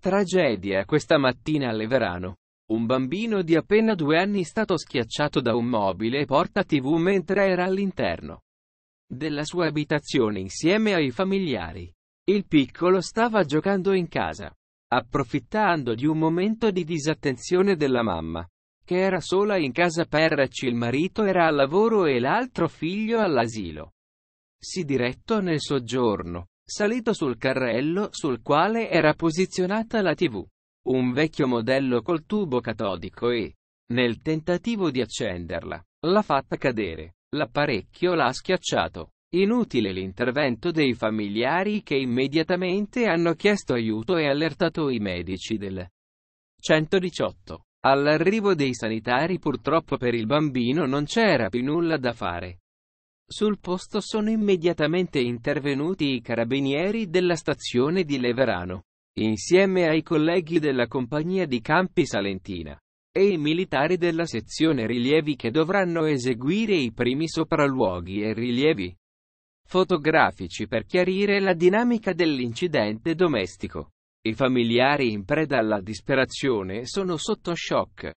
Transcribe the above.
Tragedia questa mattina a Leverano. Un bambino di appena due anni è stato schiacciato da un mobile e porta tv mentre era all'interno della sua abitazione insieme ai familiari. Il piccolo stava giocando in casa, approfittando di un momento di disattenzione della mamma, che era sola in casa perraci il marito era al lavoro e l'altro figlio all'asilo. Si diretto nel soggiorno, salito sul carrello sul quale era posizionata la TV. Un vecchio modello col tubo catodico e, nel tentativo di accenderla, l'ha fatta cadere. L'apparecchio l'ha schiacciato. Inutile l'intervento dei familiari che immediatamente hanno chiesto aiuto e allertato i medici del 118. All'arrivo dei sanitari purtroppo per il bambino non c'era più nulla da fare. Sul posto sono immediatamente intervenuti i carabinieri della stazione di Leverano, insieme ai colleghi della compagnia di Campi Salentina e i militari della sezione rilievi che dovranno eseguire i primi sopralluoghi e rilievi fotografici per chiarire la dinamica dell'incidente domestico. I familiari in preda alla disperazione sono sotto shock.